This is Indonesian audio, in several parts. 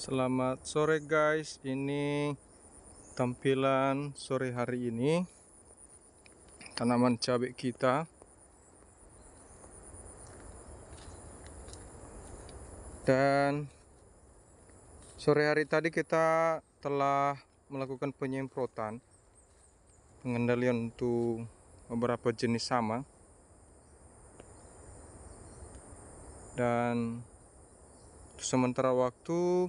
Selamat sore guys, ini tampilan sore hari ini tanaman cabai kita dan sore hari tadi kita telah melakukan penyemprotan pengendalian untuk beberapa jenis sama dan sementara waktu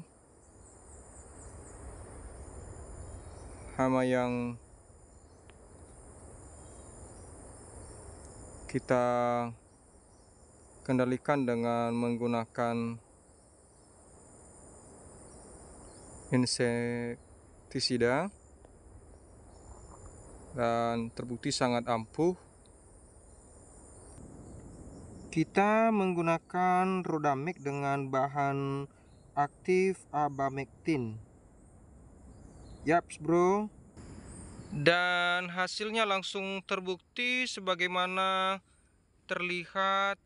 hama yang kita kendalikan dengan menggunakan insektisida dan terbukti sangat ampuh kita menggunakan Rodamik dengan bahan aktif abamektin Yaps bro. Dan hasilnya langsung terbukti sebagaimana terlihat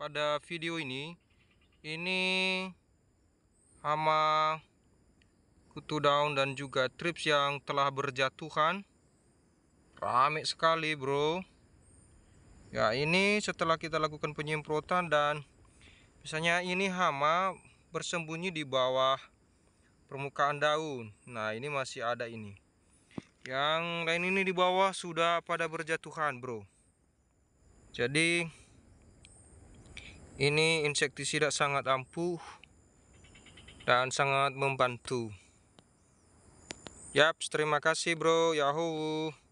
pada video ini. Ini hama kutu daun dan juga trips yang telah berjatuhan. Rame sekali bro. Ya ini setelah kita lakukan penyemprotan dan misalnya ini hama bersembunyi di bawah permukaan daun nah ini masih ada ini yang lain ini di bawah sudah pada berjatuhan bro jadi ini insektisida sangat ampuh dan sangat membantu Yap, terima kasih bro. Yahoo.